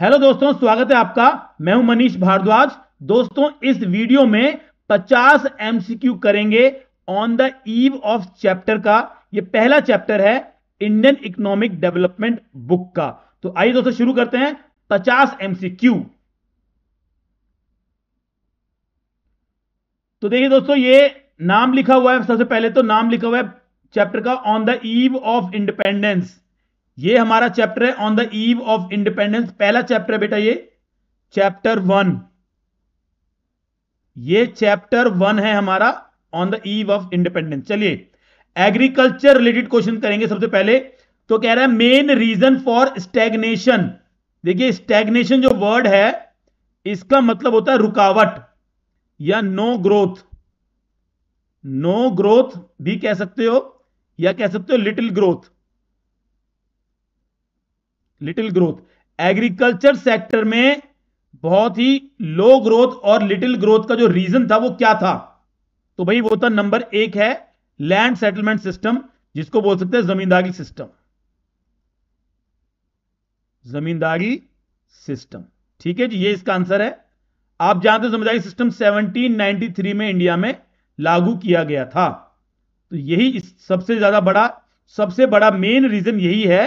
hello दोस्तों स्वागत है आपका मैं हूं मनीष भारद्वाज दोस्तों इस वीडियो में 50 एमसीक्यू करेंगे on the eve of chapter का ये पहला चैप्टर है इंडियन इकोनॉमिक डेवलपमेंट बुक का तो आइए दोस्तों शुरू करते हैं 50 एमसीक्यू तो देखिए दोस्तों ये नाम लिखा हुआ है सबसे पहले तो नाम लिखा हुआ है चैप्टर का on the eve of independence ये हमारा चैप्टर है on the eve of independence पहला चैप्टर है बेटा ये चैप्टर वन ये चैप्टर वन है हमारा on the eve of independence चलिए एग्रीकल्चर रिलेटेड क्वेश्चन करेंगे सबसे पहले तो कह रहा है मेन रीजन फॉर स्टेग्नेशन देखिए स्टेग्नेशन जो वर्ड है इसका मतलब होता है रुकावट या नो ग्रोथ नो ग्रोथ भी कह सकते हो या कह सकते हो little growth little growth agriculture sector में बहुत ही लो ग्रोथ और लिटिल ग्रोथ का जो रीजन था वो क्या था तो भाई वो था नंबर एक है लैंड सेटलमेंट सिस्टम जिसको बोल सकते हैं जमींदारी सिस्टम जमींदारी सिस्टम ठीक है जी ये इसका आंसर है आप जानते हो जमींदारी सिस्टम 1793 में इंडिया में लागू किया गया था तो यही सबसे ज्यादा बड़ा सबसे बड़ा मेन रीजन यही है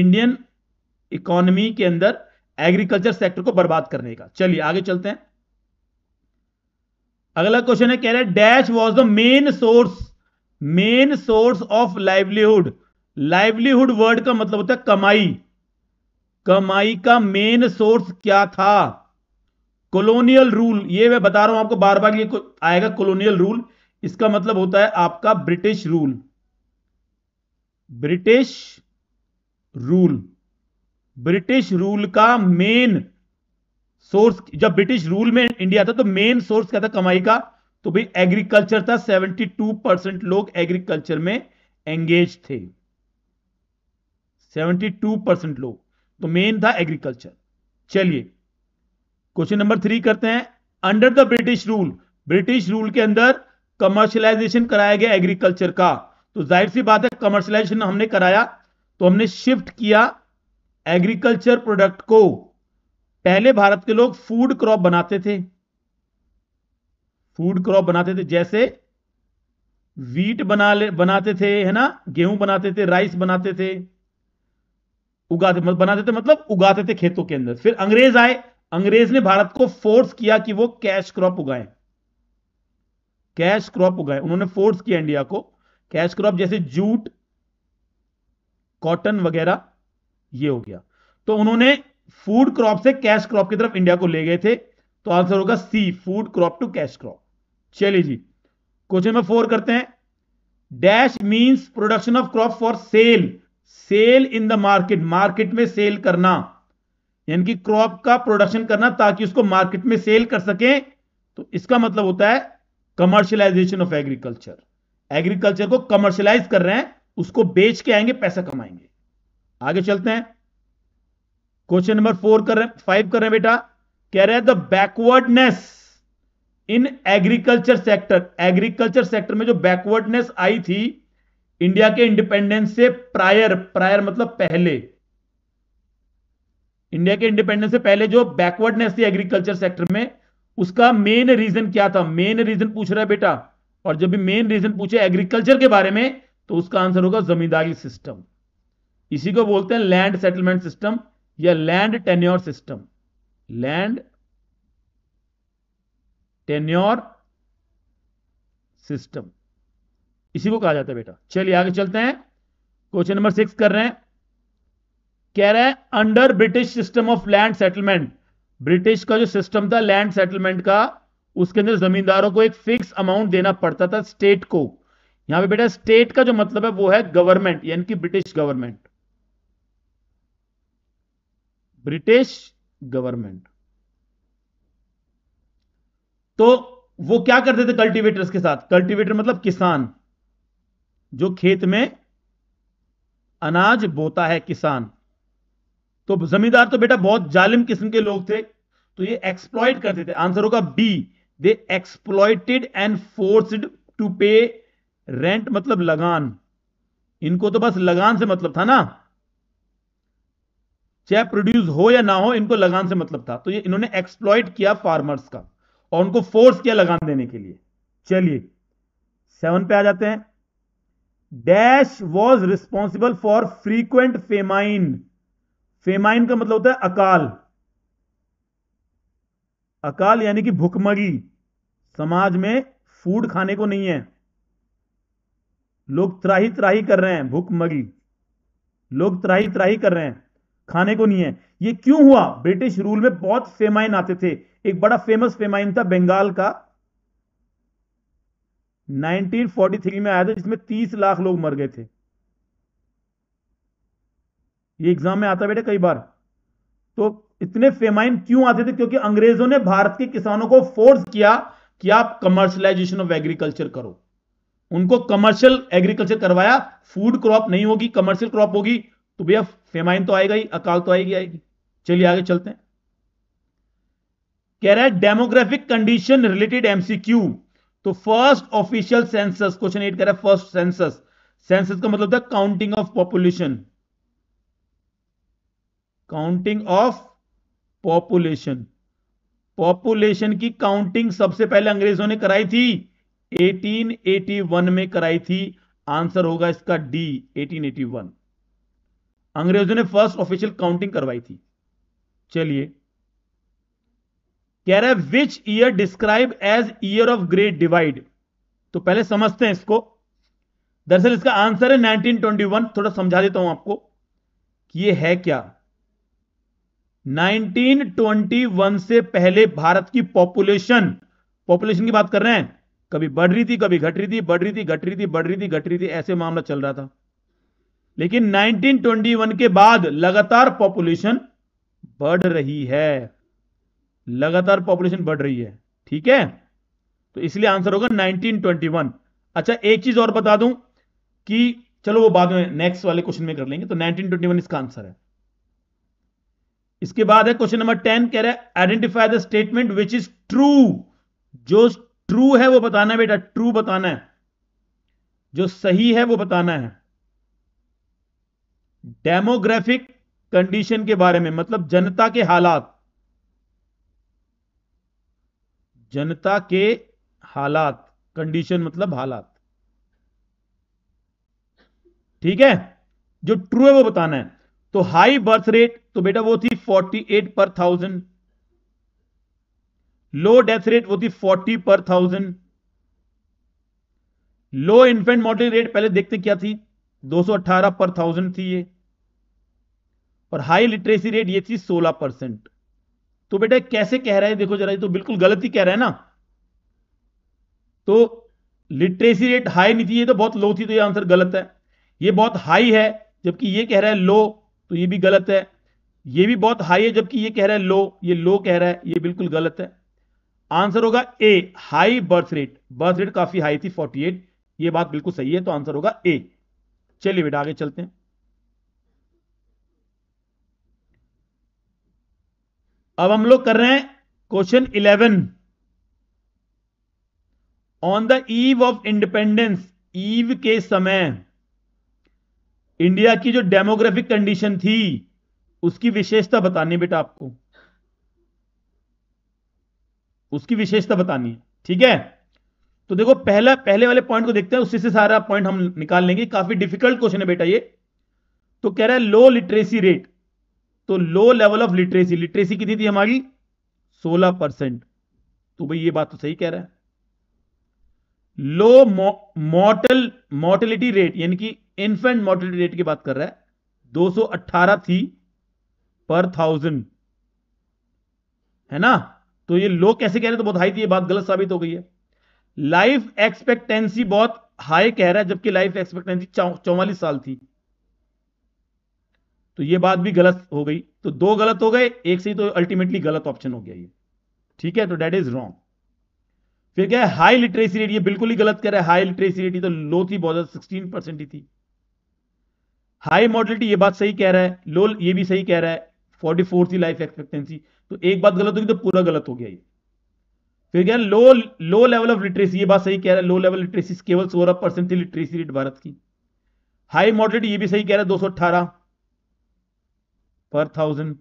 इंडियन इकोनॉमी के अंदर एग्रीकल्चर सेक्टर को बर्बाद करने का चलिए आगे चलते हैं अगला क्वेश्चन है कह रहे dash was the main source main source of livelihood livelihood word का मतलब होता है कमाई कमाई का मेन सोर्स क्या था कोलोनियल रूल ये मैं बता रहा हूं आपको बार बार ये आएगा कोलोनियल रूल इसका मतलब होता है आपका British rule British rule British rule का मेन सोर्स जब ब्रिटिश रूल में इंडिया था तो मेन सोर्स क्या था कमाई का तो भाई एग्रीकल्चर था 72 परसेंट लोग एग्रीकल्चर में एंगेज थे 72 परसेंट लोग तो मेन था एग्रीकल्चर चलिए क्वेश्चन नंबर थ्री करते हैं under the British rule British rule के अंदर कमर्शलाइजेशन कराया गया एग्रीकल्चर का तो जाहिर सी बात है कमर्शलाइजेशन हमने कराया तो हमने शिफ्ट किया एग्रीकल्चर प्रोडक्ट को पहले भारत के लोग फूड क्रॉप बनाते थे फूड क्रॉप बनाते थे जैसे वीट बना ले बनाते थे है ना गेहूं बनाते थे राइस बनाते थे उगाते बनाते थे मतलब उगाते थे खेतों के अंदर फिर अंग्रेज आए अंग्रेज ने भारत को फोर्स किया कि वो कैश क्रॉप उगाए कैश क्रॉप उगाए उन्होंने फोर्स किया इंडिया को कैश क्रॉप जैसे जूट कॉटन वगैरह ये हो गया तो उन्होंने फूड क्रॉप से कैश क्रॉप की तरफ इंडिया को ले गए थे तो आंसर होगा C food crop to cash crop चलिए जी क्वेश्चन नंबर फोर करते हैं dash means production of crop for sale sale in the market market में सेल करना यानी कि क्रॉप का प्रोडक्शन करना ताकि उसको मार्केट में सेल कर सके तो इसका मतलब होता है कमर्शियलाइजेशन ऑफ एग्रीकल्चर एग्रीकल्चर को कमर्शियलाइज कर रहे हैं उसको बेच के आएंगे पैसा कमाएंगे आगे चलते हैं क्वेश्चन नंबर फोर कर रहे हैं फाइव कर रहे हैं बेटा कह रहे हैं the backwardness in agriculture sector agriculture sector में जो बैकवर्डनेस आई थी इंडिया के इंडिपेंडेंस से प्रायर प्रायर मतलब पहले इंडिया के इंडिपेंडेंस से पहले जो बैकवर्डनेस थी एग्रीकल्चर सेक्टर में उसका मेन रीजन क्या था मेन रीजन पूछ रहा है बेटा और जब भी मेन रीजन पूछे एग्रीकल्चर के बारे में तो उसका आंसर होगा जमींदारी सिस्टम इसी को बोलते हैं लैंड सेटलमेंट सिस्टम या land tenure system land tenure system इसी को कहा जाता है बेटा चलिए आगे चलते हैं क्वेश्चन नंबर सिक्स कर रहे हैं कह रहे हैं under British system of land settlement British का जो सिस्टम था लैंड सेटलमेंट का उसके अंदर जमींदारों को एक फिक्स अमाउंट देना पड़ता था स्टेट को यहां पे बेटा स्टेट का जो मतलब है वो है गवर्नमेंट यानी कि ब्रिटिश गवर्नमेंट ब्रिटिश गवर्नमेंट तो वो क्या करते थे कल्टीवेटर्स के साथ कल्टीवेटर मतलब किसान जो खेत में अनाज बोता है किसान तो जमींदार तो बेटा बहुत जालिम किस्म के लोग थे तो ये एक्सप्लॉइट करते थे आंसर होगा B they exploited and forced to pay rent मतलब लगान इनको तो बस लगान से मतलब था ना चाहे प्रोड्यूस हो या ना हो इनको लगान से मतलब था तो ये इन्होंने एक्सप्लॉइट किया फार्मर्स का और उनको फोर्स किया लगान देने के लिए चलिए सेवन पे आ जाते हैं dash was responsible for frequent famine famine का मतलब होता है अकाल अकाल यानी कि भुखमरी समाज में फूड खाने को नहीं है लोग त्राही त्राही कर रहे हैं भुखमरी लोग त्राही त्राही कर रहे हैं खाने को नहीं है ये क्यों हुआ ब्रिटिश रूल में बहुत फेमाइन आते थे एक बड़ा फेमस फेमाइन था बंगाल का 1943 में आया था जिसमें 30 लाख लोग मर गए थे ये एग्जाम में आता बेटा कई बार तो इतने फेमाइन क्यों आते थे क्योंकि अंग्रेजों ने भारत के किसानों को फोर्स किया कि आप कमर्शलाइजेशन ऑफ एग्रीकल्चर करो उनको कमर्शियल एग्रीकल्चर करवाया फूड क्रॉप नहीं होगी कमर्शियल क्रॉप होगी तो भैया फेमाइन तो आएगा ही अकाल तो आएगी आएगी चलिए आगे चलते हैं कह रहा है डेमोग्राफिक कंडीशन रिलेटेड एमसीक्यू तो first official census question eight कह रहा है फर्स्ट सेंसस सेंसस का मतलब था counting of population counting of population population की काउंटिंग सबसे पहले अंग्रेजों ने कराई थी 1881 में कराई थी आंसर होगा इसका डी 1881 अंग्रेजों ने फर्स्ट ऑफिशियल काउंटिंग करवाई थी चलिए कह रहा है which year describe as year of great divide तो पहले समझते हैं इसको दरअसल इसका आंसर है 1921 थोड़ा समझा देता हूं आपको कि ये है क्या 1921 से पहले भारत की पॉपुलेशन पॉपुलेशन की बात कर रहे हैं कभी बढ़ रही थी कभी घट रही थी बढ़ रही थी घट रही थी बढ़ रही थी घट रही थी ऐसे मामला चल रहा था लेकिन 1921 के बाद लगातार पॉपुलेशन बढ़ रही है लगातार पॉपुलेशन बढ़ रही है ठीक है तो इसलिए आंसर होगा 1921 अच्छा एक चीज और बता दूं कि चलो वो बाद में नेक्स्ट वाले क्वेश्चन में कर लेंगे तो 1921 इसका आंसर है इसके बाद है क्वेश्चन नंबर टेन कह रहा है identify the statement which is true जो ट्रू है वो बताना है बेटा ट्रू बताना है जो सही है वो बताना है डेमोग्राफिक कंडीशन के बारे में मतलब जनता के हालात जनता के हालात कंडीशन मतलब हालात ठीक है जो ट्रू है वो बताना है तो हाई बर्थ रेट तो बेटा वो थी 48 पर थाउजेंड लो डेथ रेट वो थी 40 per thousand low infant model rate पहले देखते क्या थी 218 पर थाउजेंड थी ये और हाई लिटरेसी रेट ये थी सोलह परसेंट तो बेटा कैसे कह रहा है देखो जरा ये तो बिल्कुल गलत ही कह रहा है ना तो लिटरेसी रेट हाई नहीं थी ये तो बहुत लो थी तो ये आंसर गलत है ये बहुत हाई है जबकि ये कह रहा है लो तो ये भी गलत है ये भी बहुत हाई है जबकि ये कह रहा है लो ये लो कह रहा है ये बिल्कुल गलत है आंसर होगा A high birth rate birth rate काफी हाई थी 48 ये बात बिल्कुल सही है तो आंसर होगा ए चलिए बेटा आगे चलते हैं अब हम लोग कर रहे हैं question eleven on the eve of independence eve के समय इंडिया की जो डेमोग्राफिक कंडीशन थी उसकी विशेषता बतानी बेटा आपको उसकी विशेषता बतानी है ठीक है तो देखो पहला पहले वाले पॉइंट को देखते हैं उसी से सारा पॉइंट हम निकाल लेंगे काफी डिफिकल्ट क्वेश्चन है बेटा ये तो कह रहा है लो लिटरेसी रेट तो low level of literacy literacy कितनी थी हमारी 16 परसेंट तो भाई ये बात तो सही कह रहा है लो मॉर्टल मॉर्टलिटी रेट यानी कि इन्फेंट मॉर्टलिटी रेट की बात कर रहा है 218 थी पर थाउजेंड है ना तो ये लो कैसे कह रहे हैं तो बहुत हाई थी ये बात गलत साबित हो गई है लाइफ एक्सपेक्टेंसी बहुत हाई कह रहा है जबकि लाइफ एक्सपेक्टेंसी चौवालीस साल थी तो ये बात भी गलत हो गई तो दो गलत हो गए एक से ही तो अल्टीमेटली गलत ऑप्शन हो गया ये ठीक है तो डेट इज रॉन्ग फिर क्या है हाई लिटरेसी रेट ये बिल्कुल ही गलत कह रहा है हाई लिटरेसी रेट तो लो थी बहुत ज्यादा सिक्सटीन परसेंट ही थी हाई मॉडलिटी ये बात सही कह रहा है लो ये भी सही कह रहा है फोर्टी फोर थी लाइफ एक्सपेक्टेंसी तो एक बात गलत होगी तो पूरा गलत हो गया ये फिर क्या low low level of literacy ये बात सही कह रहा है लो लेवल लिटरेसी केवल सोलह परसेंट थी लिटरेसी रेट भारत की हाई मॉडलिटी ये भी सही कह रहा है दो सौ अट्ठारह पर थाउजेंड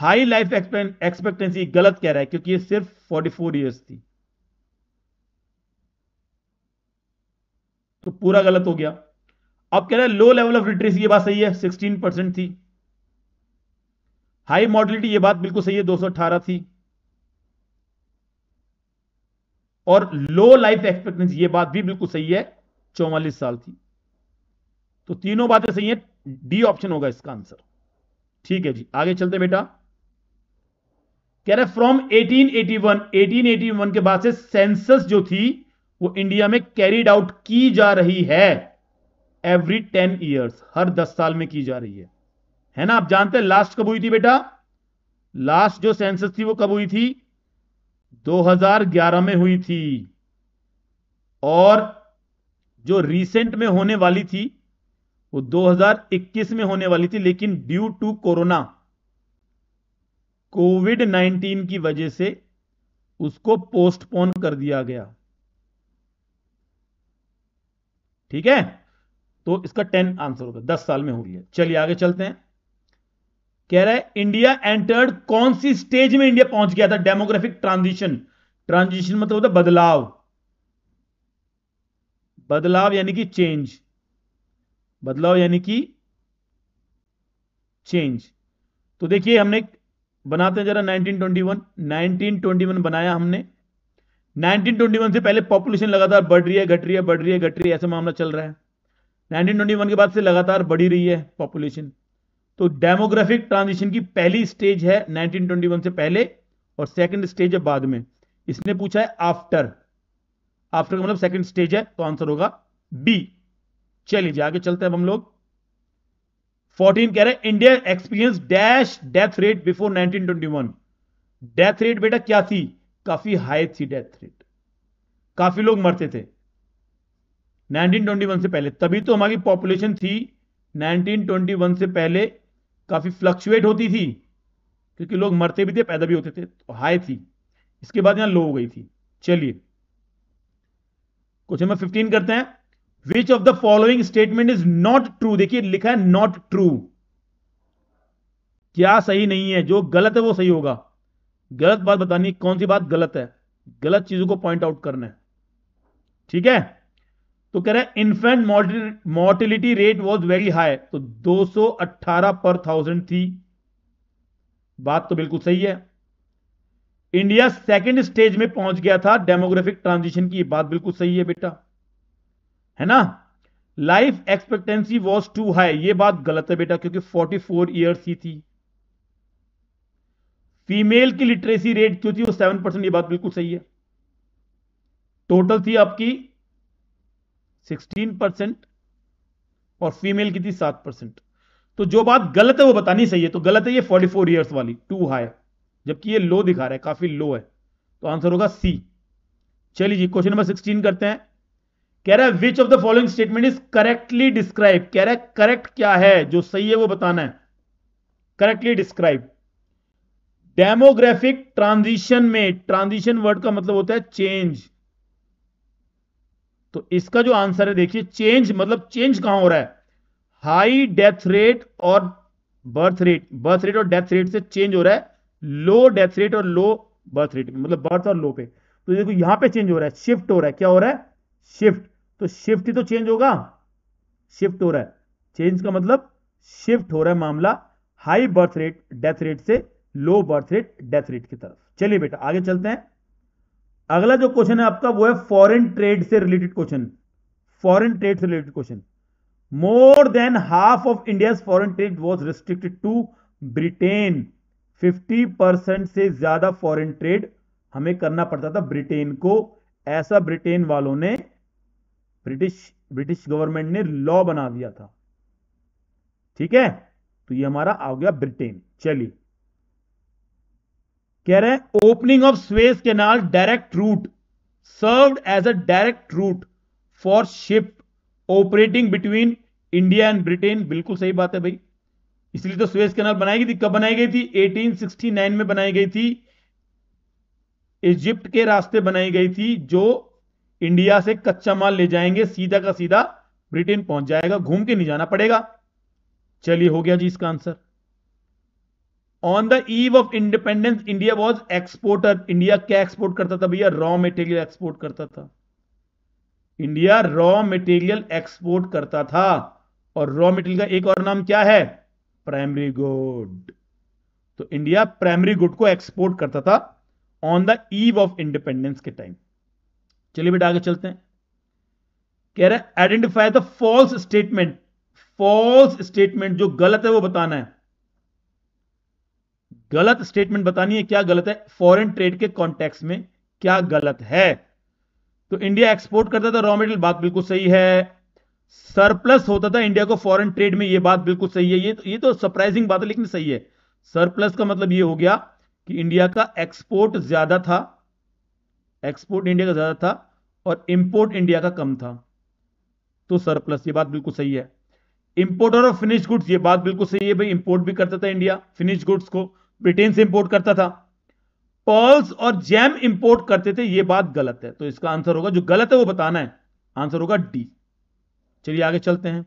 हाई लाइफ एक्सपेक्टेंसी गलत कह रहा है क्योंकि ये सिर्फ 44 फोर ईयर्स थी तो पूरा गलत हो गया अब कह रहा है लो लेवल ऑफ लिटरेसी ये बात सही है 16 परसेंट थी हाई मॉडलिटी ये बात बिल्कुल सही है 218 थी और लो लाइफ एक्सपेक्टेंसी ये बात भी बिल्कुल सही है चौवालीस साल थी तो तीनों बातें सही है डी ऑप्शन होगा इसका आंसर ठीक है जी आगे चलते बेटा कह रहे फ्रॉम 1881 1881 के बाद से सेंसस जो थी वो इंडिया में कैरिड आउट की जा रही है एवरी टेन ईयर्स हर दस साल में की जा रही है है ना आप जानते हैं लास्ट कब हुई थी बेटा लास्ट जो सेंसस थी वो कब हुई थी 2011 में हुई थी और जो रिसेंट में होने वाली थी वो 2021 में होने वाली थी लेकिन ड्यू टू कोरोना कोविड 19 की वजह से उसको पोस्टपोन कर दिया गया ठीक है तो इसका टेन आंसर होगा दस साल में हो गया चलिए आगे चलते हैं कह रहा है इंडिया एंटर्ड कौन सी स्टेज में इंडिया पहुंच गया था डेमोग्राफिक ट्रांजिशन ट्रांजिशन मतलब होता बदलाव बदलाव यानी कि चेंज बदलाव यानी कि चेंज तो देखिए हमने बनाते हैं जरा 1921 1921 बनाया हमने 1921 से पहले पॉपुलेशन लगातार बढ़ रही है घट रही है बढ़ रही है घट रही है ऐसा मामला चल रहा है 1921 के बाद से लगातार बढ़ी रही है पॉपुलेशन तो डेमोग्राफिक ट्रांजिशन की पहली स्टेज है 1921 से पहले और सेकंड स्टेज है बाद में इसने पूछा है आफ्टर आफ्टर का मतलब सेकंड स्टेज है तो आंसर होगा बी चलिए आगे चलते हैं हम लोग 14 कह रहे हैं India experience dash death rate before 1921 death rate बेटा क्या थी काफी हाई थी डेथ रेट काफी लोग मरते थे 1921 से पहले तभी तो हमारी पॉपुलेशन थी 1921 से पहले काफी फ्लक्चुएट होती थी क्योंकि लोग मरते भी थे पैदा भी होते थे तो हाई थी इसके बाद यहां लो हो गई थी चलिए क्वेश्चन नंबर 15 करते हैं which of the following statement is not true देखिए लिखा है नॉट ट्रू क्या सही नहीं है जो गलत है वो सही होगा गलत बात बतानी कौन सी बात गलत है गलत चीजों को पॉइंट आउट करना है ठीक है तो कह रहे हैं infant mortality rate was very high तो 218 पर थाउजेंड थी बात तो बिल्कुल सही है इंडिया सेकेंड स्टेज में पहुंच गया था डेमोग्राफिक ट्रांजिशन की बात बिल्कुल सही है बेटा है ना life expectancy was too high ये बात गलत है बेटा क्योंकि 44 फोर ईयर्स ही थी फीमेल की लिटरेसी रेट क्यों थी वो 7 परसेंट ये बात बिल्कुल सही है टोटल थी आपकी 16 परसेंट और फीमेल की थी 7 परसेंट तो जो बात गलत है वो बतानी सही है तो गलत है ये 44 फोर ईयर्स वाली टू हाई जबकि ये लो दिखा रहा है काफी लो है तो आंसर होगा सी चलिए जी क्वेश्चन नंबर 16 करते हैं कह रहा है which of the following statement is correctly describe कह रहा है करेक्ट क्या है जो सही है वो बताना है करेक्टली डिस्क्राइब डेमोग्राफिक ट्रांजिशन में ट्रांजिशन वर्ड का मतलब होता है चेंज तो इसका जो आंसर है देखिए चेंज मतलब चेंज कहां हो रहा है हाई डेथ रेट और बर्थ रेट बर्थ रेट और डेथ रेट से चेंज हो रहा है लो डेथ रेट और लो बर्थ रेट मतलब बर्थ और लो पे तो देखो यहां पे चेंज हो रहा है शिफ्ट हो रहा है क्या हो रहा है शिफ्ट तो शिफ्ट ही तो चेंज होगा शिफ्ट हो रहा है चेंज का मतलब शिफ्ट हो रहा है मामला high birth rate death rate से low birth rate death rate की तरफ चलिए बेटा आगे चलते हैं अगला जो क्वेश्चन है आपका वो है फॉरेन ट्रेड से रिलेटेड क्वेश्चन फॉरेन ट्रेड से related question more than half of India foreign trade was restricted to Britain 50 percent से ज्यादा फॉरेन ट्रेड हमें करना पड़ता था ब्रिटेन को ऐसा ब्रिटेन वालों ने ब्रिटिश ब्रिटिश गवर्नमेंट ने लॉ बना दिया था ठीक है तो ये हमारा आ गया ब्रिटेन चलिए कह रहे हैं opening of Suez canal direct route served as a direct route for ship operating between India and Britain बिल्कुल सही बात है भाई इसलिए तो स्वेस कैनाल बनाई गई थी कब बनाई गई थी 1869 में बनाई गई थी इजिप्ट के रास्ते बनाई गई थी जो इंडिया से कच्चा माल ले जाएंगे सीधा का सीधा ब्रिटेन पहुंच जाएगा घूम के नहीं जाना पड़ेगा चलिए हो गया जी इसका answer on the eve of independence India was exporter India क्या एक्सपोर्ट करता था भैया रॉ मेटेरियल एक्सपोर्ट करता था इंडिया रॉ मेटेरियल एक्सपोर्ट करता था और रॉ मेटेरियल का एक और नाम क्या है प्राइमरी गुड तो इंडिया प्राइमरी गुड को एक्सपोर्ट करता था on the eve of independence के टाइम चलिए बेटा आगे चलते हैं कह रहे identify the false statement false statement जो गलत है वो बताना है गलत स्टेटमेंट बतानी है क्या गलत है फॉरेन ट्रेड के कॉन्टेक्स्ट में क्या गलत है तो इंडिया एक्सपोर्ट करता था रॉ मेटेरियल बात बिल्कुल सही है सरप्लस होता था इंडिया को फॉरेन ट्रेड में यह बात बिल्कुल सही है ये तो ये तो सरप्राइजिंग बात है लेकिन सही है सरप्लस का मतलब ये हो गया कि इंडिया का एक्सपोर्ट ज्यादा था एक्सपोर्ट इंडिया का ज़्यादा था और इंपोर्ट इंडिया का कम था तो सरप्लस ये बात बिल्कुल सही है इंपोर्टर ऑफ फिनिश गुड्स ये बात बिल्कुल सही है भाई इंपोर्ट भी करता था इंडिया फिनिश गुड्स को ब्रिटेन से इंपोर्ट करता था पर्ल्स और जैम इंपोर्ट करते थे ये बात गलत है तो इसका आंसर होगा जो गलत है वो बताना है आंसर होगा डी चलिए आगे चलते हैं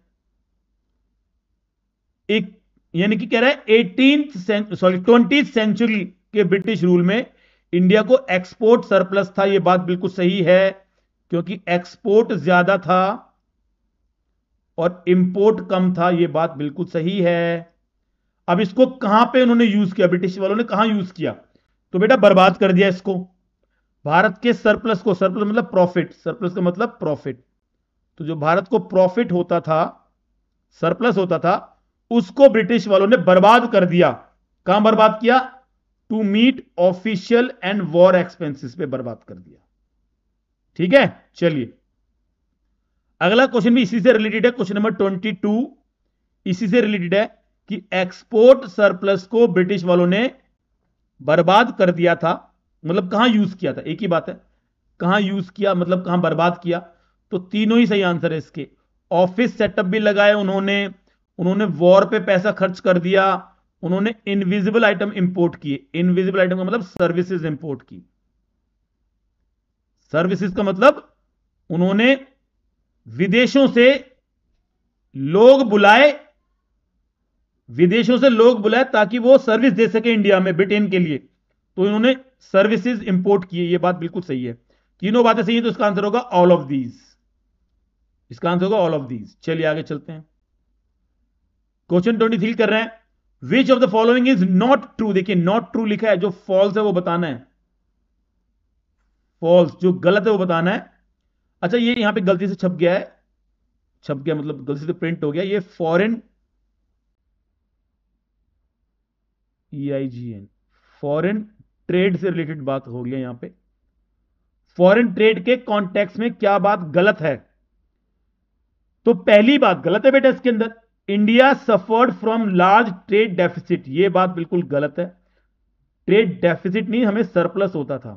एक यानी कि कह रहा है एटीन सॉरी ट्वेंटी सेंचुरी के ब्रिटिश रूल में इंडिया को एक्सपोर्ट सरप्लस था यह बात बिल्कुल सही है क्योंकि एक्सपोर्ट ज्यादा था और इंपोर्ट कम था यह बात बिल्कुल सही है अब इसको कहां पे उन्होंने यूज किया ब्रिटिश वालों ने कहा यूज किया तो बेटा बर्बाद कर दिया इसको भारत के सरप्लस को सरप्लस मतलब प्रॉफिट सरप्लस का मतलब प्रॉफिट तो जो भारत को प्रॉफिट होता था सरप्लस होता था उसको ब्रिटिश वालों ने बर्बाद कर दिया कहां बर्बाद किया to meet official and war expenses पे बर्बाद कर दिया ठीक है चलिए अगला क्वेश्चन भी इसी से रिलेटेड है क्वेश्चन नंबर ट्वेंटी टू इसी से रिलेटेड है कि एक्सपोर्ट सरप्लस को ब्रिटिश वालों ने बर्बाद कर दिया था मतलब कहां यूज किया था एक ही बात है कहां यूज किया मतलब कहां बर्बाद किया तो तीनों ही सही आंसर है इसके ऑफिस सेटअप भी लगाए उन्होंने उन्होंने वॉर पे पैसा खर्च कर दिया उन्होंने इनविजिबल आइटम इंपोर्ट किए इनविजिबल आइटम का मतलब सर्विसेज इंपोर्ट की सर्विसेज का मतलब उन्होंने विदेशों से लोग बुलाए विदेशों से लोग बुलाए ताकि वो सर्विस दे सके इंडिया में ब्रिटेन के लिए तो इन्होंने सर्विसेज इंपोर्ट किए ये बात बिल्कुल सही है तीनों बातें सही है तो इसका आंसर होगा ऑल ऑफ दीज इसका आंसर होगा ऑल ऑफ दीज चलिए आगे चलते हैं क्वेश्चन ट्वेंटी थ्री कर रहे हैं which of the following is not true देखिए नॉट ट्रू लिखा है जो फॉल्स है वो बताना है फॉल्स जो गलत है वो बताना है अच्छा ये यहां पे गलती से छप गया है छप गया मतलब गलती से प्रिंट हो गया ये foreign E I G N foreign trade से रिलेटेड बात हो गया यहां पे फॉरेन ट्रेड के कॉन्टेक्स्ट में क्या बात गलत है तो पहली बात गलत है बेटा इसके अंदर India suffered from large trade deficit ये बात बिल्कुल गलत है ट्रेड डेफिसिट नहीं हमें सरप्लस होता था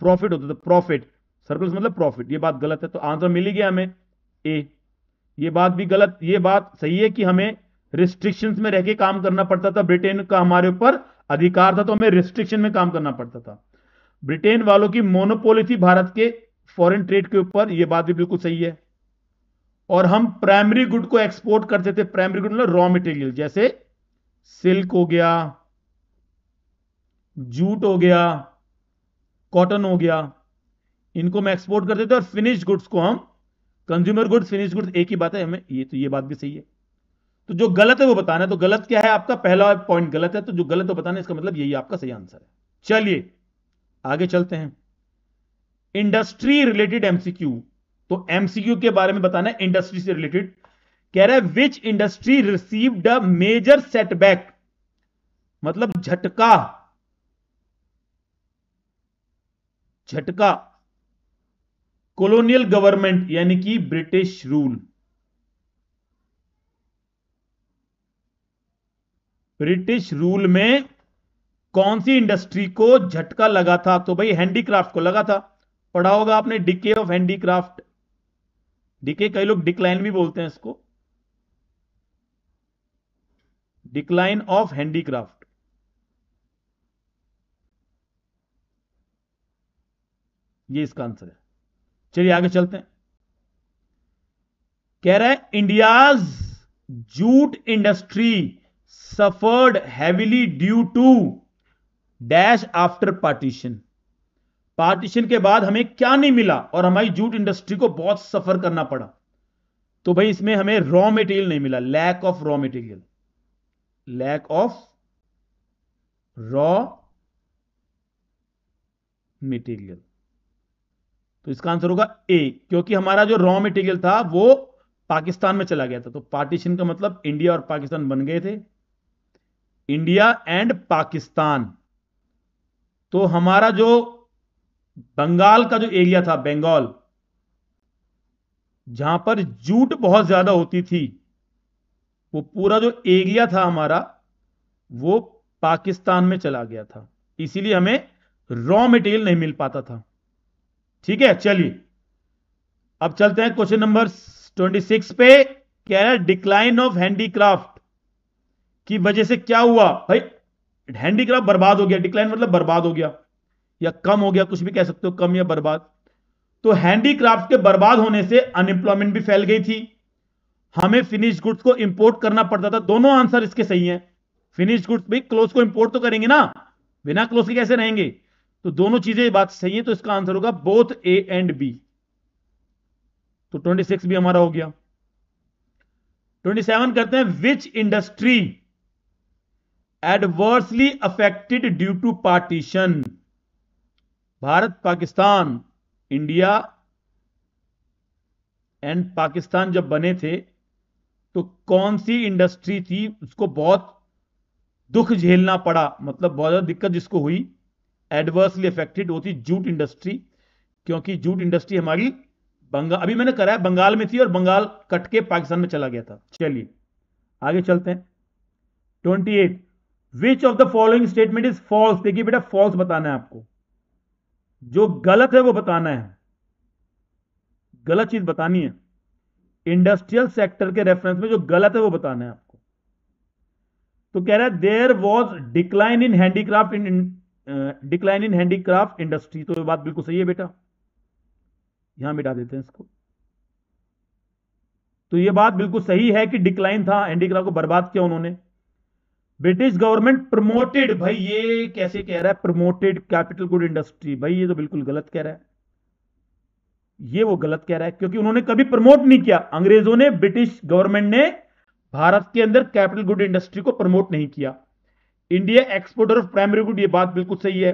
प्रॉफिट होता था प्रॉफिट सरप्लस मतलब प्रॉफिट ये बात गलत है तो आंसर मिली गया हमें ए ये बात भी गलत ये बात सही है कि हमें रिस्ट्रिक्शन में रह के काम करना पड़ता था ब्रिटेन का हमारे ऊपर अधिकार था तो हमें रिस्ट्रिक्शन में काम करना पड़ता था ब्रिटेन वालों की मोनोपोली थी भारत के फॉरेन ट्रेड के ऊपर यह बात भी बिल्कुल सही है और हम प्राइमरी गुड को एक्सपोर्ट करते थे प्राइमरी गुड मतलब रॉ मटेरियल जैसे सिल्क हो गया जूट हो गया कॉटन हो गया इनको हम एक्सपोर्ट करते थे और फिनिश गुड्स को हम कंज्यूमर गुड्स फिनिश गुड्स एक ही बात है हमें ये तो ये बात भी सही है तो जो गलत है वो बताना है तो गलत क्या है आपका पहला पॉइंट गलत है तो जो गलत है बताना इसका मतलब यही आपका सही आंसर है चलिए आगे चलते हैं इंडस्ट्री रिलेटेड एमसीक्यू तो एमसीक्यू के बारे में बताना है इंडस्ट्री से रिलेटेड कह रहा है which industry received a major setback मतलब झटका झटका कॉलोनियल गवर्नमेंट यानी कि ब्रिटिश रूल ब्रिटिश रूल में कौन सी इंडस्ट्री को झटका लगा था तो भाई हैंडीक्राफ्ट को लगा था पढ़ा होगा आपने डिके ऑफ हैंडीक्राफ्ट डीके कई लोग डिक्लाइन भी बोलते हैं इसको डिक्लाइन ऑफ हैंडीक्राफ्ट ये इसका आंसर है चलिए आगे चलते हैं कह रहे हैं India's jute industry suffered heavily due to dash after partition partition के बाद हमें क्या नहीं मिला और हमारी जूट इंडस्ट्री को बहुत सफर करना पड़ा तो भाई इसमें हमें रॉ मेटेरियल नहीं मिला lack of raw material lack of raw material तो इसका आंसर होगा ए क्योंकि हमारा जो रॉ मेटेरियल था वो पाकिस्तान में चला गया था तो पार्टीशन का मतलब इंडिया और पाकिस्तान बन गए थे इंडिया एंड पाकिस्तान तो हमारा जो बंगाल का जो एरिया था बंगाल जहां पर जूट बहुत ज्यादा होती थी वो पूरा जो एरिया था हमारा वो पाकिस्तान में चला गया था इसीलिए हमें रॉ मटेरियल नहीं मिल पाता था ठीक है चलिए अब चलते हैं क्वेश्चन नंबर 26 पे क्या है डिक्लाइन ऑफ हैंडीक्राफ्ट की वजह से क्या हुआ भाई हैंडीक्राफ्ट बर्बाद हो गया डिक्लाइन मतलब बर्बाद हो गया या कम हो गया कुछ भी कह सकते हो कम या बर्बाद तो हैंडीक्राफ्ट के बर्बाद होने से अनएम्प्लॉयमेंट भी फैल गई थी हमें फिनिश गुड्स को इंपोर्ट करना पड़ता था दोनों आंसर इसके सही हैं फिनिश गुड्स भी क्लोज को इंपोर्ट तो करेंगे ना बिना क्लोज के कैसे रहेंगे तो दोनों चीजें बात सही है तो इसका आंसर होगा बोथ ए एंड बी तो 26 भी हमारा हो गया 27 करते हैं which industry adversely affected due to partition भारत पाकिस्तान इंडिया एंड पाकिस्तान जब बने थे तो कौन सी इंडस्ट्री थी उसको बहुत दुख झेलना पड़ा मतलब बहुत ज़्यादा दिक्कत जिसको हुई एडवर्सली अफेक्टेड होती जूट इंडस्ट्री क्योंकि जूट इंडस्ट्री हमारी बंगाल अभी मैंने कराया बंगाल में थी और बंगाल कट के पाकिस्तान में चला गया था चलिए आगे चलते हैं twenty eight which of the following statement is false देखिए बेटा फॉल्स बताना है आपको जो गलत है वो बताना है गलत चीज बतानी है इंडस्ट्रियल सेक्टर के रेफरेंस में जो गलत है वो बताना है आपको तो कह रहा है there was decline in handicraft in decline in handicraft industry तो ये बात बिल्कुल सही है बेटा यहां मिटा देते हैं इसको तो ये बात बिल्कुल सही है कि डिक्लाइन था हैंडीक्राफ्ट को बर्बाद किया उन्होंने ब्रिटिश गवर्नमेंट प्रमोटेड भाई ये कैसे कह रहा है प्रमोटेड कैपिटल गुड इंडस्ट्री भाई ये तो बिल्कुल गलत कह रहा है ये वो गलत कह रहा है क्योंकि उन्होंने कभी प्रमोट नहीं किया अंग्रेजों ने ब्रिटिश गवर्नमेंट ने भारत के अंदर कैपिटल गुड इंडस्ट्री को प्रमोट नहीं किया India exporter of primary good ये बात बिल्कुल सही है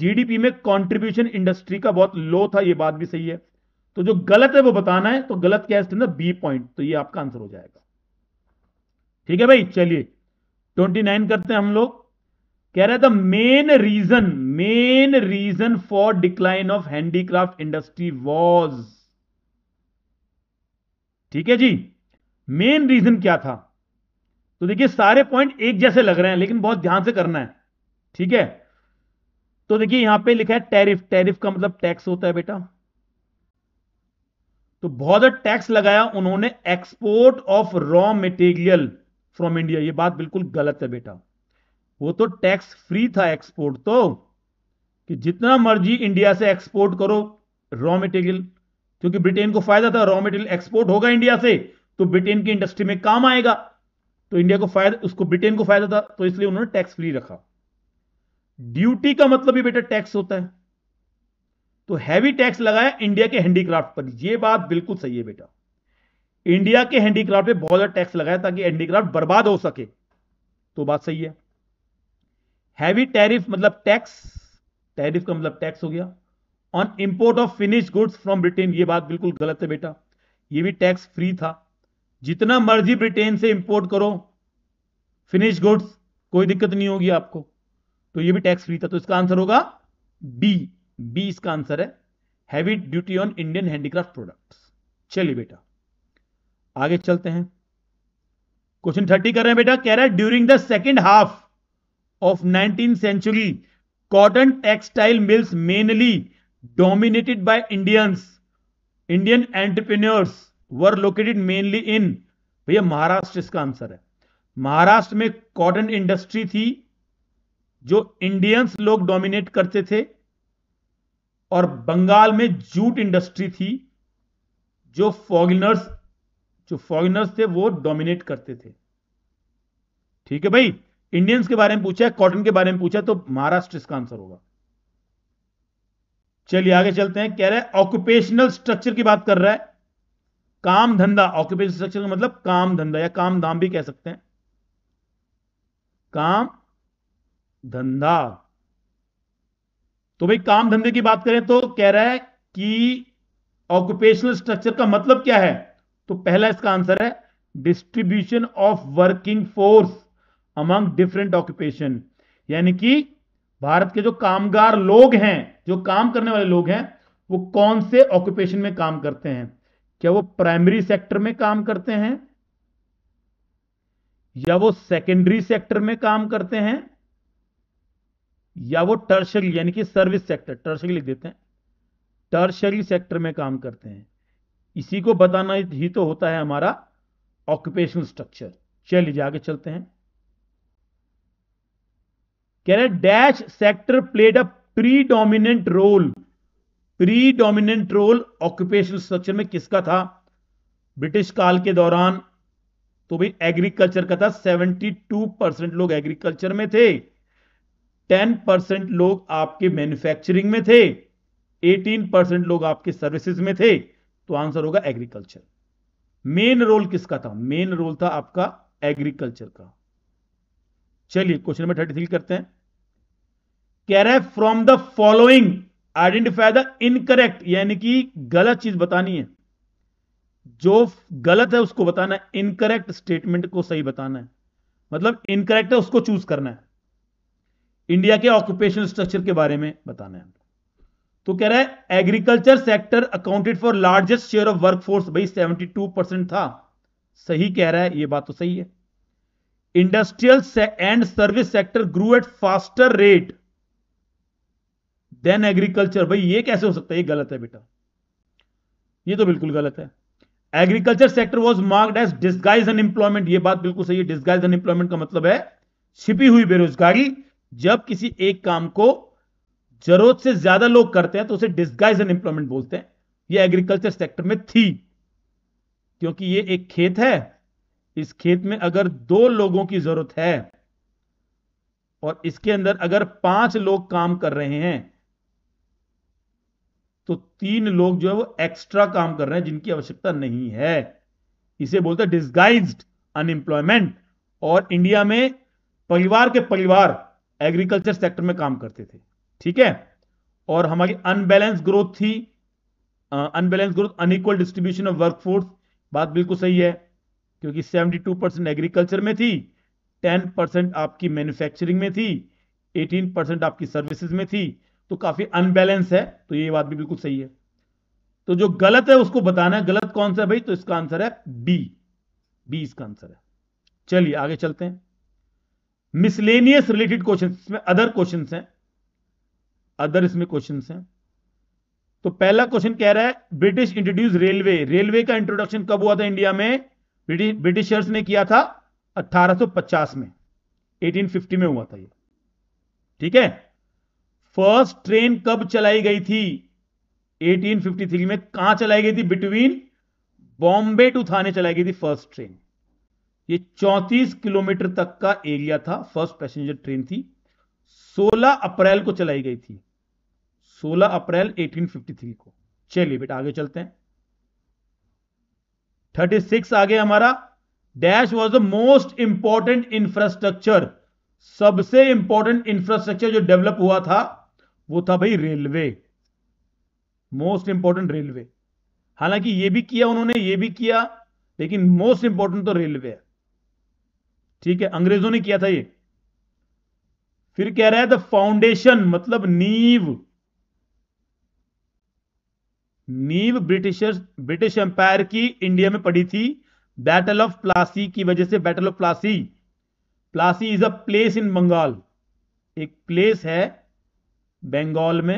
जीडीपी में कॉन्ट्रीब्यूशन इंडस्ट्री का बहुत लो था यह बात भी सही है तो जो गलत है वो बताना है तो गलत क्या है बी पॉइंट तो ये आपका आंसर हो जाएगा ठीक है भाई चलिए ट्वेंटी नाइन करते हैं हम लोग कह रहे the main reason main reason for decline of handicraft industry was ठीक है जी मेन रीजन क्या था तो देखिए सारे पॉइंट एक जैसे लग रहे हैं लेकिन बहुत ध्यान से करना है ठीक है तो देखिए यहां पे लिखा है टैरिफ टैरिफ का मतलब टैक्स होता है बेटा तो बहुत टैक्स लगाया उन्होंने export of raw material from India ये बात बिल्कुल गलत है बेटा वो तो टैक्स फ्री था एक्सपोर्ट तो कि जितना मर्जी इंडिया से एक्सपोर्ट करो रॉ मटेरियल क्योंकि ब्रिटेन को फायदा था रॉ मटेरियल एक्सपोर्ट होगा इंडिया से तो ब्रिटेन की इंडस्ट्री में काम आएगा तो इंडिया को फायदा उसको ब्रिटेन को फायदा था तो इसलिए उन्होंने टैक्स फ्री रखा ड्यूटी का मतलब ही बेटा टैक्स होता है तो हैवी टैक्स लगाया इंडिया के हैंडीक्राफ्ट पर यह बात बिल्कुल सही है बेटा इंडिया के हैंडीक्राफ्ट पे बहुत ज्यादा टैक्स लगाया ताकि हैंडीक्राफ्ट बर्बाद हो सके तो बात सही है हैवी टैरिफ मतलब टैक्स टैरिफ का मतलब टैक्स हो गया on import of finish goods from Britain ये बात बिल्कुल गलत है बेटा ये भी टैक्स फ्री था जितना मर्जी ब्रिटेन से इंपोर्ट करो फिनिश गुड्स कोई दिक्कत नहीं होगी आपको तो ये भी टैक्स फ्री था तो इसका आंसर होगा बी बी इसका आंसर है heavy duty on Indian handicraft products चलिए बेटा आगे चलते हैं क्वेश्चन थर्टी कर रहे हैं बेटा कह रहा है during the second half of nineteen century cotton textile mills mainly dominated by Indians Indian entrepreneurs were located mainly in भैया महाराष्ट्र इसका आंसर है महाराष्ट्र में कॉटन इंडस्ट्री थी जो इंडियंस लोग डोमिनेट करते थे और बंगाल में जूट इंडस्ट्री थी जो फॉगिनर्स जो फॉरिनर्स थे वो डोमिनेट करते थे ठीक है भाई इंडियंस के बारे में पूछा है कॉटन के बारे में पूछा तो महाराष्ट्र इसका आंसर होगा चलिए आगे चलते हैं कह रहे हैं ऑक्यूपेशनल स्ट्रक्चर की बात कर रहा है काम धंधा ऑक्यूपेशनल स्ट्रक्चर का मतलब काम धंधा या काम धाम भी कह सकते हैं काम धंधा तो भाई काम धंधे की बात करें तो कह रहा है कि ऑक्यूपेशनल स्ट्रक्चर का मतलब क्या है तो पहला इसका आंसर है distribution of working force among different occupation यानी कि भारत के जो कामगार लोग हैं जो काम करने वाले लोग हैं वो कौन से ऑक्यूपेशन में काम करते हैं क्या वो प्राइमरी सेक्टर में काम करते हैं या वो सेकेंडरी सेक्टर में काम करते हैं या वो टर्शरी यानी कि सर्विस सेक्टर टर्शरी लिख देते हैं टर्शरी सेक्टर में काम करते हैं इसी को बताना ही तो होता है हमारा ऑक्यूपेशनल स्ट्रक्चर चलिए आगे चलते हैं कह रहे dash sector played a predominant role predominant role occupational structure में किसका था ब्रिटिश काल के दौरान तो भाई एग्रीकल्चर का था 72 परसेंट लोग एग्रीकल्चर में थे 10 परसेंट लोग आपके मैन्युफैक्चरिंग में थे 18 परसेंट लोग आपके सर्विसेज में थे तो आंसर होगा एग्रीकल्चर मेन रोल किसका था मेन रोल था आपका एग्रीकल्चर का चलिए क्वेश्चन नंबर थर्टी थ्री करते हैं कैरेफ from the following identify the incorrect यानी कि गलत चीज बतानी है जो गलत है उसको बताना है इनकरेक्ट स्टेटमेंट को सही बताना है मतलब इनकरेक्ट है उसको चूज करना है इंडिया के ऑक्यूपेशन स्ट्रक्चर के बारे में बताना है तो कह रहा है agriculture sector accounted for largest share of workforce भाई 72 परसेंट था सही कह रहा है ये बात तो सही है industrial and service sector grew at faster rate than agriculture भाई ये कैसे हो सकता है ये गलत है बेटा ये तो बिल्कुल गलत है agriculture sector was marked as disguise unemployment ये बात बिल्कुल सही है डिस्गाइज अनएम्प्लॉयमेंट का मतलब है छिपी हुई बेरोजगारी जब किसी एक काम को जरूरत से ज्यादा लोग करते हैं तो उसे डिस्गाइज अनएम्प्लॉयमेंट बोलते हैं ये एग्रीकल्चर सेक्टर में थी क्योंकि ये एक खेत है इस खेत में अगर दो लोगों की जरूरत है और इसके अंदर अगर पांच लोग काम कर रहे हैं तो तीन लोग जो है वो एक्स्ट्रा काम कर रहे हैं जिनकी आवश्यकता नहीं है इसे बोलते हैं डिस्गाइज अनएम्प्लॉयमेंट और इंडिया में परिवार के परिवार एग्रीकल्चर सेक्टर में काम करते थे ठीक है और हमारी अनबैलेंस ग्रोथ थी unbalance growth unequal distribution of workforce बात बिल्कुल सही है क्योंकि 72 परसेंट एग्रीकल्चर में थी 10 परसेंट आपकी मैन्युफैक्चरिंग में थी 18 परसेंट आपकी सर्विसेज में थी तो काफी अनबैलेंस है तो ये बात भी बिल्कुल सही है तो जो गलत है उसको बताना है गलत कौन सा है भाई तो इसका आंसर है बी बी इसका आंसर है चलिए आगे चलते हैं miscellaneous related question other question हैं अदर इसमें क्वेश्चन हैं तो पहला क्वेश्चन कह रहा है ब्रिटिश इंट्रोड्यूस रेलवे रेलवे का इंट्रोडक्शन कब हुआ था इंडिया में ब्रिटिशर्स ने किया था 1850 में 1850 में हुआ था ये ठीक है फर्स्ट ट्रेन कब चलाई गई थी 1853 में कहां चलाई गई थी बिटवीन बॉम्बे टू थाने चलाई गई थी फर्स्ट ट्रेन ये 34 किलोमीटर तक का एरिया था फर्स्ट पैसेंजर ट्रेन थी 16 अप्रैल को चलाई गई थी 16 अप्रैल 1853 को चलिए बेटा आगे चलते हैं 36 आगे हमारा dash was the most important infrastructure सबसे इंपॉर्टेंट इंफ्रास्ट्रक्चर जो डेवलप हुआ था वो था भाई रेलवे मोस्ट इंपॉर्टेंट रेलवे हालांकि ये भी किया उन्होंने ये भी किया लेकिन मोस्ट इंपॉर्टेंट तो रेलवे है ठीक है अंग्रेजों ने किया था ये फिर कह रहा है द फाउंडेशन मतलब नीव नीव ब्रिटिशर्स ब्रिटिश एम्पायर की इंडिया में पड़ी थी बैटल ऑफ प्लासी की वजह से battle of Plassey Plassey is a place in Bengal एक प्लेस है बंगाल में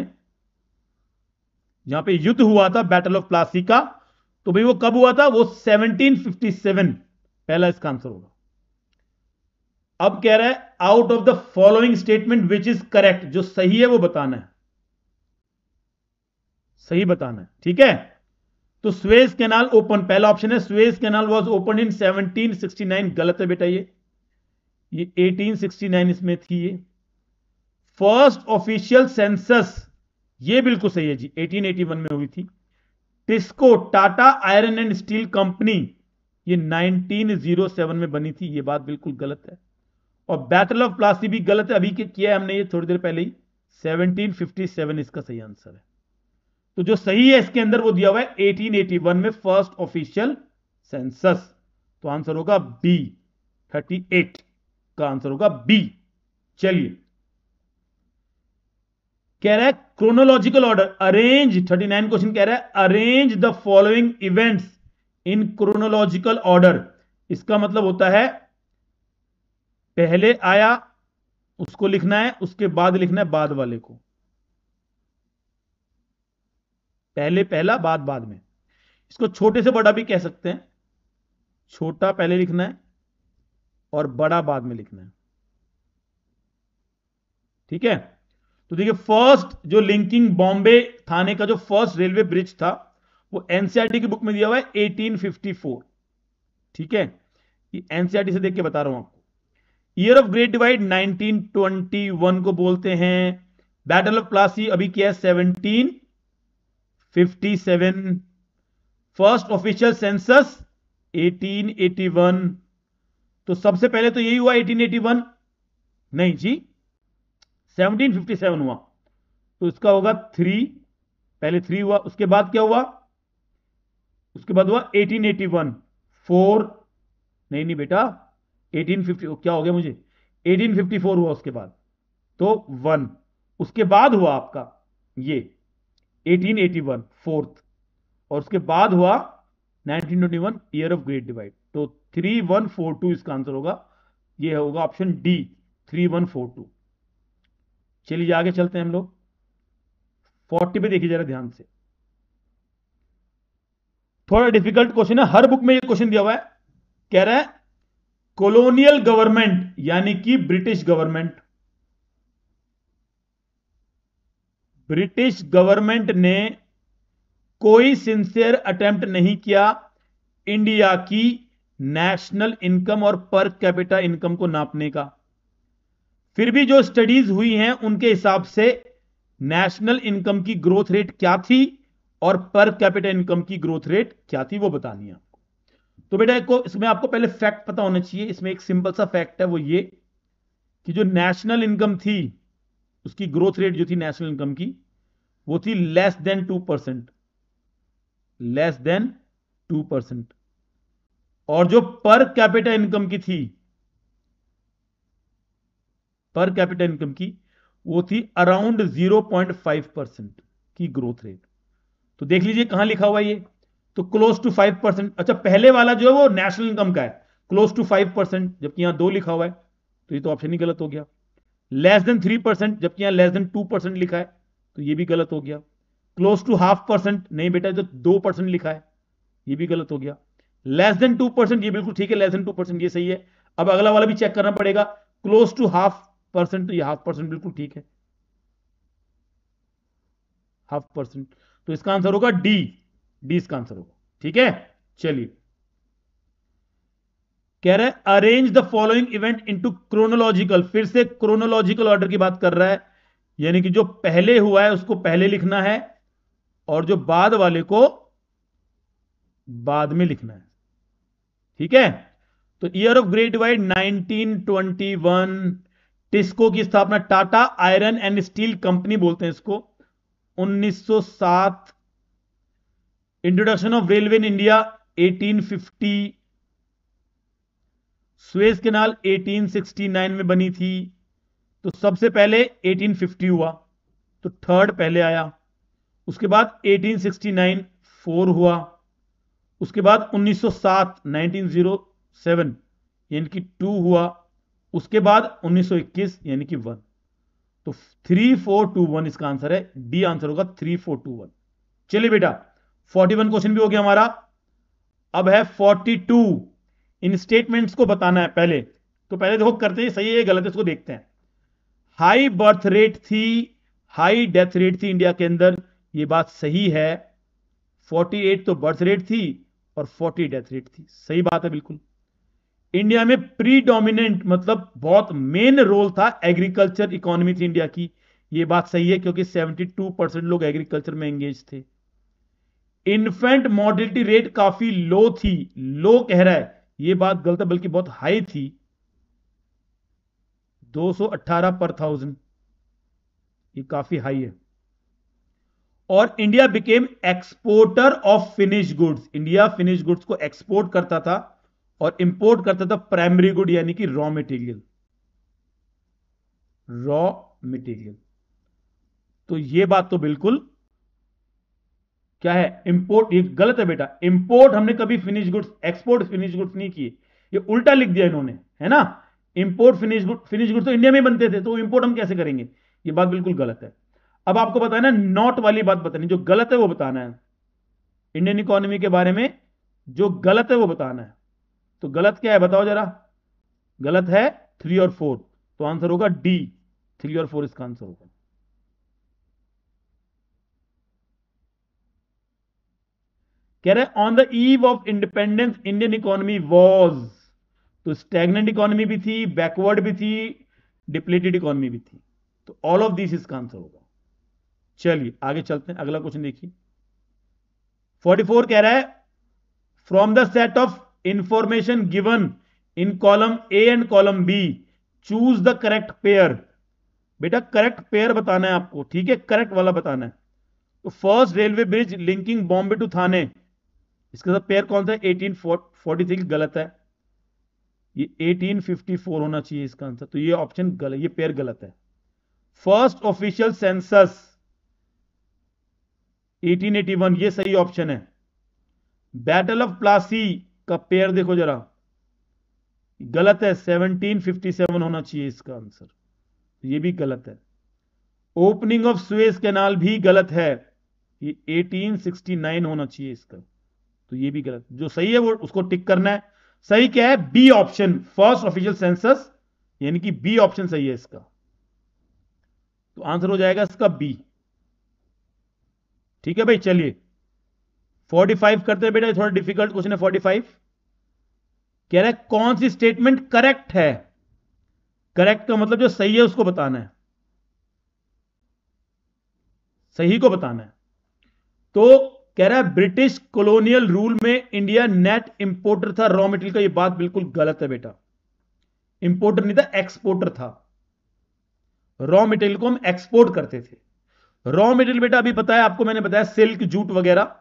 जहां पे युद्ध हुआ था बैटल ऑफ प्लासी का तो भाई वो कब हुआ था वो 1757 पहला इसका आंसर होगा अब कह रहा है out of the following statement which is correct जो सही है वो बताना है सही बताना है ठीक है तो स्वेज कैनाल ओपन पहला ऑप्शन है Suez canal was open in 1769 गलत है बेटा ये ये 1869 इसमें थी ये फर्स्ट ऑफिशियल सेंसस ये बिल्कुल सही है जी 1881 में हुई थी TISCO Tata iron and steel company ये 1907 में बनी थी ये बात बिल्कुल गलत है और बैटल ऑफ प्लासी भी गलत है अभी किया है हमने ये थोड़ी देर पहले ही 1757 इसका सही आंसर है तो जो सही है इसके अंदर वो दिया हुआ है 1881 में फर्स्ट ऑफिशियल सेंसस तो आंसर होगा बी 38 का आंसर होगा बी चलिए कह रहा है क्रोनोलॉजिकल ऑर्डर अरेंज 39 क्वेश्चन कह रहा है arrange the following events in chronological order इसका मतलब होता है पहले आया उसको लिखना है उसके बाद लिखना है बाद वाले को पहले पहला बाद बाद में इसको छोटे से बड़ा भी कह सकते हैं छोटा पहले लिखना है और बड़ा बाद में लिखना है ठीक है तो देखिए फर्स्ट जो लिंकिंग बॉम्बे थाने का जो फर्स्ट रेलवे ब्रिज था वो एनसीआरटी e की बुक में दिया हुआ है 1854 ठीक है ये एनसीआरटी e से देख के बता रहा हूं आपको ईयर ऑफ ग्रेट डिवाइड 1921 को बोलते हैं बैटल ऑफ प्लासी अभी किया है सेवनटीन फर्स्ट ऑफिशियल सेंसस 1881 तो सबसे पहले तो यही हुआ 1881 नहीं जी 1757 हुआ तो इसका होगा थ्री पहले थ्री हुआ उसके बाद क्या हुआ उसके बाद हुआ 1881 एटी फोर नहीं नहीं बेटा 1850 क्या हो गया मुझे 1854 हुआ उसके बाद तो वन उसके बाद हुआ आपका ये 1881 फोर्थ और उसके बाद हुआ 1921 ईयर ऑफ ग्रेट डिवाइड तो थ्री वन फोर टू इसका आंसर होगा ये होगा option D three one four two चलिए आगे चलते हैं हम लोग फोर्टी पे देखिए जरा ध्यान से थोड़ा डिफिकल्ट क्वेश्चन है हर बुक में ये क्वेश्चन दिया हुआ है कह रहा है कॉलोनियल गवर्नमेंट यानी कि ब्रिटिश गवर्नमेंट ब्रिटिश गवर्नमेंट ने कोई सिंसियर अटेम्प्ट नहीं किया इंडिया की नेशनल इनकम और पर कैपिटा इनकम को नापने का फिर भी जो स्टडीज हुई हैं उनके हिसाब से नेशनल इनकम की ग्रोथ रेट क्या थी और पर कैपिटा इनकम की ग्रोथ रेट क्या थी वो बतानी है तो बेटा को इसमें आपको पहले फैक्ट पता होना चाहिए इसमें एक सिंपल सा फैक्ट है वो ये कि जो नेशनल इनकम थी उसकी ग्रोथ रेट जो थी नेशनल इनकम की वो थी less than two percent less than two percent और जो पर कैपिटल इनकम की थी पर कैपिटल इनकम की वो थी अराउंड 0.5 परसेंट की ग्रोथ रेट तो देख लीजिए कहां लिखा हुआ ये तो क्लोज टू फाइव परसेंट अच्छा पहले वाला जो है वो नेशनल इनकम का है क्लोज टू फाइव परसेंट जबकि यहां दो लिखा हुआ है तो ये तो ऑप्शन ही गलत हो गया लेस देन थ्री परसेंट जबकि यहां लेस देन टू परसेंट लिखा है तो ये भी गलत हो गया क्लोज टू हाफ परसेंट नहीं बेटा जो दो परसेंट लिखा है ये भी गलत हो गया लेस देन टू परसेंट ये बिल्कुल ठीक है लेस देन टू परसेंट ये सही है अब अगला वाला भी चेक करना पड़ेगा क्लोज टू हाफ परसेंट तो ये हाफ परसेंट बिल्कुल ठीक है हाफ परसेंट तो इसका आंसर होगा डी बीस का आंसर होगा ठीक है चलिए कह रहा है arrange the following event into chronological फिर से क्रोनोलॉजिकल ऑर्डर की बात कर रहा है यानी कि जो पहले हुआ है उसको पहले लिखना है और जो बाद वाले को बाद में लिखना है ठीक है तो year of great wide 1921 TISCO की स्थापना Tata iron and steel company बोलते हैं इसको 1907 introduction of railway in India 1850 Suez canal 1869 में बनी थी तो सबसे पहले 1850 हुआ तो थर्ड पहले आया उसके बाद 1869 फोर हुआ उसके बाद 1907 1907 यानी कि टू हुआ उसके बाद 1921 यानी कि वन तो थ्री फोर टू वन इसका आंसर है डी आंसर होगा थ्री फोर टू वन चलिए बेटा फोर्टी वन क्वेश्चन भी हो गया हमारा अब है फोर्टी टू इन स्टेटमेंट्स को बताना है पहले तो पहले देखो करते हैं सही है गलत है इसको देखते हैं हाई बर्थ रेट थी हाई डेथ रेट थी इंडिया के अंदर ये बात सही है 48 तो बर्थ रेट थी और 40 डेथ रेट थी सही बात है बिल्कुल इंडिया में प्री डोमिनेंट मतलब बहुत मेन रोल था एग्रीकल्चर इकोनॉमी थी इंडिया की ये बात सही है क्योंकि 72 परसेंट लोग एग्रीकल्चर में एंगेज थे इन्फेंट मॉर्डिलिटी रेट काफी लो थी लो कह रहा है ये बात गलत है बल्कि बहुत हाई थी 218 पर थाउजेंड ये काफी हाई है और India became exporter of finish goods India finish goods को एक्सपोर्ट करता था और इंपोर्ट करता था प्राइमरी गुड यानी कि रॉ मटेरियल रॉ मटेरियल तो ये बात तो बिल्कुल क्या है इंपोर्ट ये गलत है बेटा इंपोर्ट हमने कभी finish goods export finish goods नहीं किए ये उल्टा लिख दिया इन्होंने है ना import finish good finish goods तो इंडिया में बनते थे तो इंपोर्ट हम कैसे करेंगे ये बात बिल्कुल गलत है अब आपको बताना नॉट वाली बात बतानी जो गलत है वो बताना है इंडियन इकोनॉमी के बारे में जो गलत है वो बताना है तो गलत क्या है बताओ जरा गलत है थ्री और फोर तो आंसर होगा डी थ्री और फोर इसका आंसर होगा कह रहे on the eve of independence Indian economy was तो स्टेगनेंट इकोनॉमी भी थी बैकवर्ड भी थी डिप्लेटेड इकोनॉमी भी थी तो ऑल ऑफ दिस इसका आंसर होगा चलिए आगे चलते हैं अगला क्वेश्चन देखिए 44 कह रहा है from the set of information given in column A and column B choose the correct pair बेटा करेक्ट पेयर बताना है आपको ठीक है करेक्ट वाला बताना है तो first railway bridge linking Bombay to Thane इसके साथ पेयर कौन सा एटीन फोर्टी थ्री गलत है ये एटीन फिफ्टी फोर होना चाहिए इसका आंसर तो ये ऑप्शन गलत ये पेयर गलत है फर्स्ट ऑफिशियल सेंसस 1881 ये सही ऑप्शन है बैटल ऑफ प्लासी का पेयर देखो जरा गलत है 1757 होना चाहिए इसका आंसर ये भी गलत है ओपनिंग ऑफ स्वेज कैनाल भी गलत है ये 1869 होना चाहिए इसका तो ये भी गलत जो सही है वो उसको टिक करना है सही क्या है B option first official census यानी कि बी ऑप्शन सही है इसका तो आंसर हो जाएगा इसका बी ठीक है भाई चलिए 45 करते बेटा थोड़ा डिफिकल्ट क्वेश्चन है 45 कह रहा है कौन सी स्टेटमेंट करेक्ट है करेक्ट का मतलब जो सही है उसको बताना है सही को बताना है तो कह रहा है ब्रिटिश कॉलोनियल रूल में इंडिया नेट इंपोर्टर था रॉ मटेरियल का ये बात बिल्कुल गलत है बेटा इंपोर्टर नहीं था एक्सपोर्टर था रॉ मटेरियल को हम एक्सपोर्ट करते थे रॉ मटेरियल बेटा अभी है आपको मैंने बताया सिल्क जूट वगैरह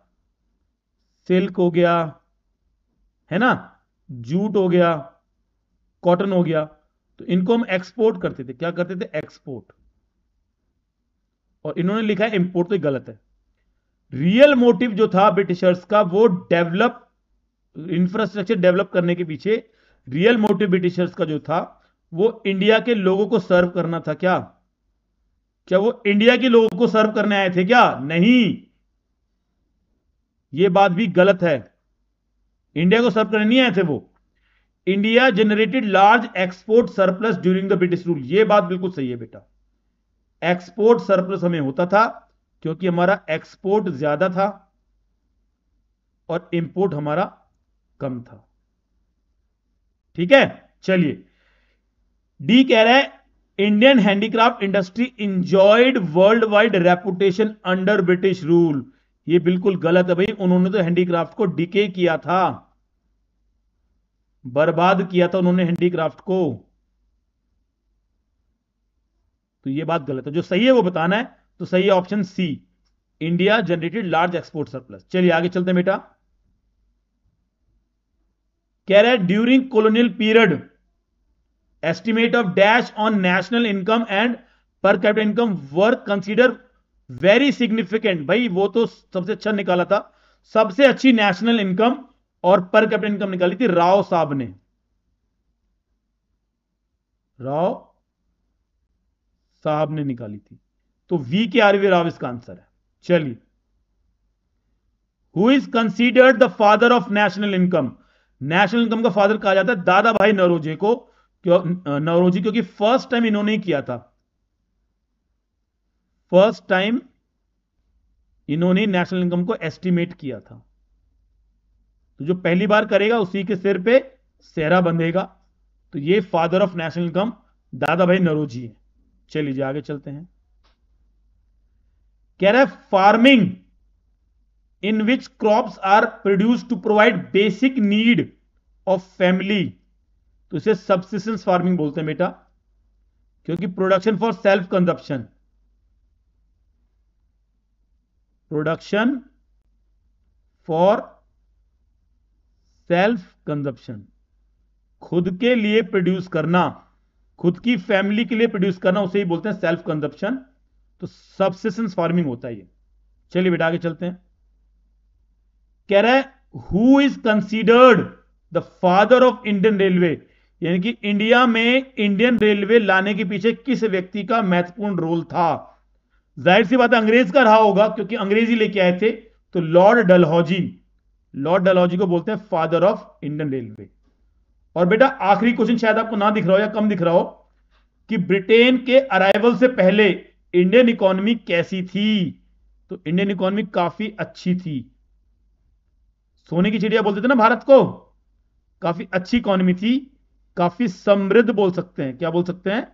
सिल्क हो गया है ना जूट हो गया कॉटन हो गया तो इनको हम एक्सपोर्ट करते थे क्या करते थे एक्सपोर्ट और इन्होंने लिखा है इंपोर्ट तो गलत है रियल मोटिव जो था ब्रिटिशर्स का वो डेवलप इंफ्रास्ट्रक्चर डेवलप करने के पीछे रियल मोटिव ब्रिटिशर्स का जो था वो इंडिया के लोगों को सर्व करना था क्या क्या वो इंडिया के लोगों को सर्व करने आए थे क्या नहीं ये बात भी गलत है इंडिया को सर्व करने नहीं आए थे वो India generated large export surplus during the British rule ये बात बिल्कुल सही है बेटा एक्सपोर्ट सरप्लस हमें होता था क्योंकि हमारा एक्सपोर्ट ज्यादा था और इंपोर्ट हमारा कम था ठीक है चलिए डी कह रहा है Indian handicraft industry enjoyed world wide reputation under British rule ये बिल्कुल गलत है भाई उन्होंने तो हैंडीक्राफ्ट को डिके किया था बर्बाद किया था उन्होंने हैंडीक्राफ्ट को तो ये बात गलत है जो सही है वो बताना है तो सही है option C India generated large export surplus चलिए आगे चलते हैं बेटा कह रहा है during colonial period estimate of dash on national income and per capital income work consider very significant भाई वो तो सबसे अच्छा निकाला था सबसे अच्छी नेशनल इनकम और पर कैपिटल इनकम निकाली थी राव साहब ने राव साहब ने निकाली थी तो वी के आरवी राव इसका आंसर है चलिए who is considered the father of national income national income का फादर कहा जाता है दादा भाई नरोजे को नवरोजी क्योंकि फर्स्ट टाइम इन्होंने किया था फर्स्ट टाइम इन्होंने नेशनल इनकम को एस्टिमेट किया था तो जो पहली बार करेगा उसी के सिर पे सेहरा बंधेगा तो ये फादर ऑफ नेशनल इनकम दादा भाई नरोजी है चलिए आगे चलते हैं कह रहा है farming in which crops are produce to provide basic need of family तो इसे सब्सिस्टेंस फार्मिंग बोलते हैं बेटा क्योंकि production for self consumption production for self consumption खुद के लिए प्रोड्यूस करना खुद की फैमिली के लिए प्रोड्यूस करना उसे ही बोलते हैं सेल्फ कंजप्शन तो सब्सिस्टेंस फार्मिंग होता है ये चलिए बेटा आगे चलते हैं कह रहा है who is considered the father of Indian railway यानी कि इंडिया में इंडियन रेलवे लाने के पीछे किस व्यक्ति का महत्वपूर्ण रोल था जाहिर सी बात अंग्रेज का रहा होगा क्योंकि अंग्रेजी लेके आए थे तो लॉर्ड डलहौजी लॉर्ड डलहौजी को बोलते हैं फादर ऑफ इंडियन रेलवे और बेटा आखिरी क्वेश्चन शायद आपको ना दिख रहा हो या कम दिख रहा हो कि ब्रिटेन के अराइवल से पहले इंडियन इकोनॉमी कैसी थी तो इंडियन इकोनॉमी काफी अच्छी थी सोने की चिड़िया बोलते थे ना भारत को काफी अच्छी इकोनॉमी थी काफी समृद्ध बोल सकते हैं क्या बोल सकते हैं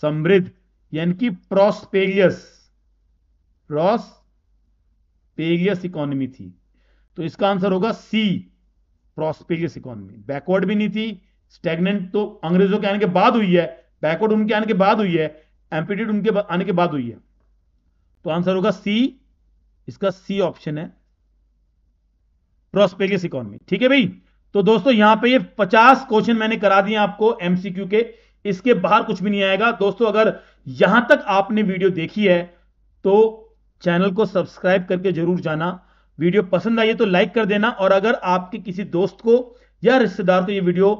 समृद्ध यानी कि प्रोस्पेरियस प्रोस्पेरियस इकोनॉमी थी तो इसका आंसर होगा सी प्रोस्पेरियस इकोनॉमी बैकवर्ड भी नहीं थी स्टेगनेंट तो अंग्रेजों के आने के बाद हुई है बैकवर्ड उनके आने के बाद हुई है एम्पीट्यूड उनके आने के बाद हुई है तो आंसर होगा सी इसका सी ऑप्शन है प्रोस्पेरियस इकोनॉमी ठीक है भाई तो दोस्तों यहां पे ये 50 क्वेश्चन मैंने करा दिए आपको एमसीक्यू के इसके बाहर कुछ भी नहीं आएगा दोस्तों अगर यहां तक आपने वीडियो देखी है तो चैनल को सब्सक्राइब करके जरूर जाना वीडियो पसंद आई है तो लाइक कर देना और अगर आपके किसी दोस्त को या रिश्तेदार को ये वीडियो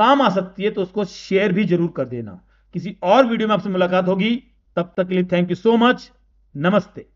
काम आ सकती है तो उसको शेयर भी जरूर कर देना किसी और वीडियो में आपसे मुलाकात होगी तब तक के लिए थैंक यू सो मच नमस्ते